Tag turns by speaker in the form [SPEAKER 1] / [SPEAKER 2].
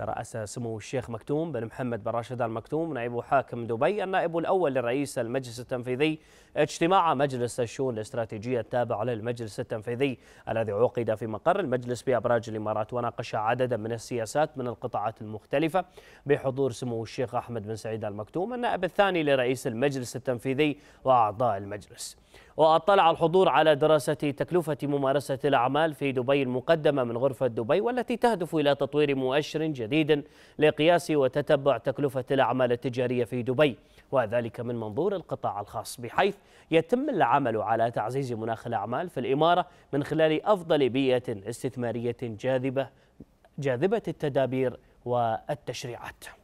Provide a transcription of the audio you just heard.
[SPEAKER 1] ترأس سمو الشيخ مكتوم بن محمد بن راشد آل مكتوم نائب حاكم دبي النائب الأول لرئيس المجلس التنفيذي اجتماع مجلس الشؤون الاستراتيجية التابع للمجلس التنفيذي الذي عقد في مقر المجلس بأبراج الإمارات وناقش عددا من السياسات من القطاعات المختلفة بحضور سمو الشيخ أحمد بن سعيد آل مكتوم النائب الثاني لرئيس المجلس التنفيذي وأعضاء المجلس وأطلع الحضور على دراسة تكلفة ممارسة الأعمال في دبي المقدمة من غرفة دبي والتي تهدف إلى تطوير مؤشر جديد لقياس وتتبع تكلفة الأعمال التجارية في دبي وذلك من منظور القطاع الخاص بحيث يتم العمل على تعزيز مناخ الأعمال في الإمارة من خلال أفضل بيئة استثمارية جاذبة جاذبة التدابير والتشريعات